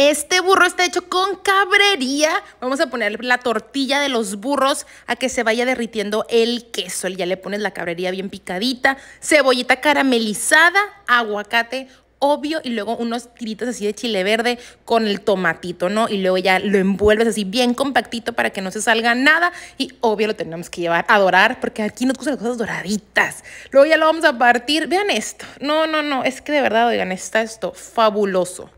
Este burro está hecho con cabrería. Vamos a poner la tortilla de los burros a que se vaya derritiendo el queso. Ya le pones la cabrería bien picadita, cebollita caramelizada, aguacate obvio y luego unos tiritos así de chile verde con el tomatito, ¿no? Y luego ya lo envuelves así bien compactito para que no se salga nada y obvio lo tenemos que llevar a dorar porque aquí nos gustan las cosas doraditas. Luego ya lo vamos a partir. Vean esto. No, no, no, es que de verdad, oigan, está esto fabuloso.